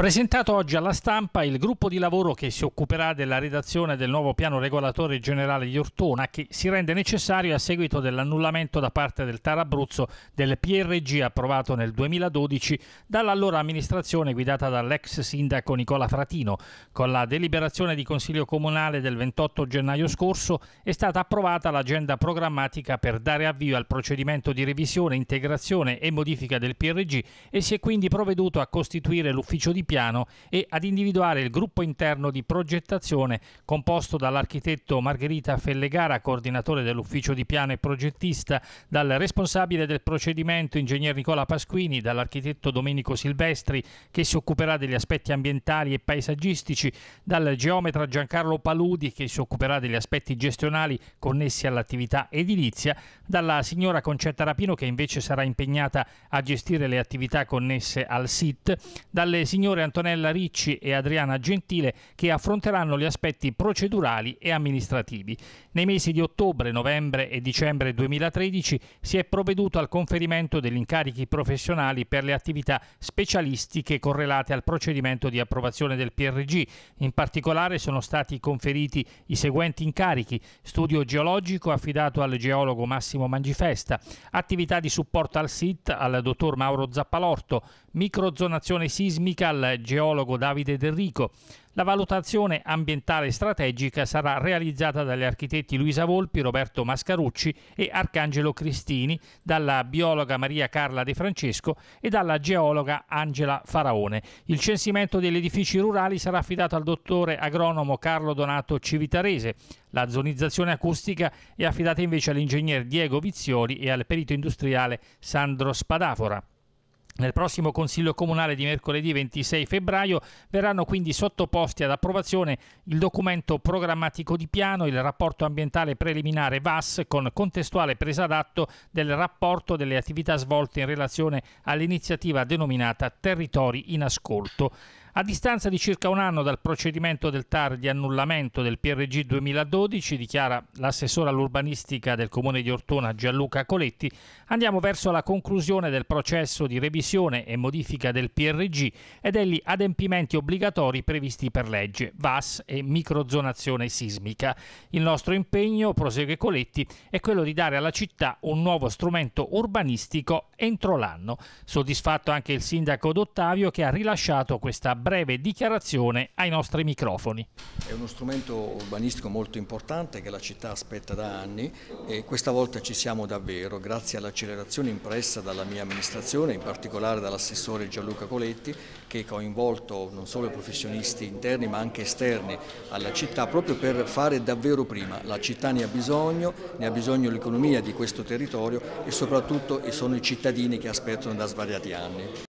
Presentato oggi alla stampa il gruppo di lavoro che si occuperà della redazione del nuovo piano regolatore generale di Ortona che si rende necessario a seguito dell'annullamento da parte del Tarabruzzo del PRG approvato nel 2012 dall'allora amministrazione guidata dall'ex sindaco Nicola Fratino. Con la deliberazione di Consiglio Comunale del 28 gennaio scorso è stata approvata l'agenda programmatica per dare avvio al procedimento di revisione, integrazione e modifica del PRG e si è quindi provveduto a costituire l'ufficio di piano e ad individuare il gruppo interno di progettazione composto dall'architetto Margherita Fellegara, coordinatore dell'ufficio di piano e progettista, dal responsabile del procedimento ingegner Nicola Pasquini, dall'architetto Domenico Silvestri che si occuperà degli aspetti ambientali e paesaggistici, dal geometra Giancarlo Paludi che si occuperà degli aspetti gestionali connessi all'attività edilizia, dalla signora Concetta Rapino che invece sarà impegnata a gestire le attività connesse al SIT, dalle signore professori Antonella Ricci e Adriana Gentile che affronteranno gli aspetti procedurali e amministrativi. Nei mesi di ottobre, novembre e dicembre 2013 si è provveduto al conferimento degli incarichi professionali per le attività specialistiche correlate al procedimento di approvazione del PRG. In particolare sono stati conferiti i seguenti incarichi: studio geologico affidato al geologo Massimo Mangifesta, attività di supporto al SIT al dottor Mauro Zappalorto, microzonazione sismica al geologo Davide Del Rico. La valutazione ambientale strategica sarà realizzata dagli architetti Luisa Volpi, Roberto Mascarucci e Arcangelo Cristini, dalla biologa Maria Carla De Francesco e dalla geologa Angela Faraone. Il censimento degli edifici rurali sarà affidato al dottore agronomo Carlo Donato Civitarese. La zonizzazione acustica è affidata invece all'ingegner Diego Vizioli e al perito industriale Sandro Spadafora. Nel prossimo Consiglio Comunale di mercoledì 26 febbraio verranno quindi sottoposti ad approvazione il documento programmatico di piano, il rapporto ambientale preliminare VAS con contestuale presa d'atto del rapporto delle attività svolte in relazione all'iniziativa denominata Territori in Ascolto. A distanza di circa un anno dal procedimento del TAR di annullamento del PRG 2012, dichiara l'assessore all'urbanistica del comune di Ortona Gianluca Coletti, andiamo verso la conclusione del processo di revisione revisione e modifica del PRG e degli adempimenti obbligatori previsti per legge, VAS e microzonazione sismica. Il nostro impegno, prosegue Coletti, è quello di dare alla città un nuovo strumento urbanistico entro l'anno. Soddisfatto anche il sindaco D'Ottavio che ha rilasciato questa breve dichiarazione ai nostri microfoni. È uno strumento urbanistico molto importante che la città aspetta da anni e questa volta ci siamo davvero grazie all'accelerazione impressa dalla mia amministrazione, in particolare particolare dall'assessore Gianluca Coletti che ha coinvolto non solo i professionisti interni ma anche esterni alla città proprio per fare davvero prima. La città ne ha bisogno, ne ha bisogno l'economia di questo territorio e soprattutto sono i cittadini che aspettano da svariati anni.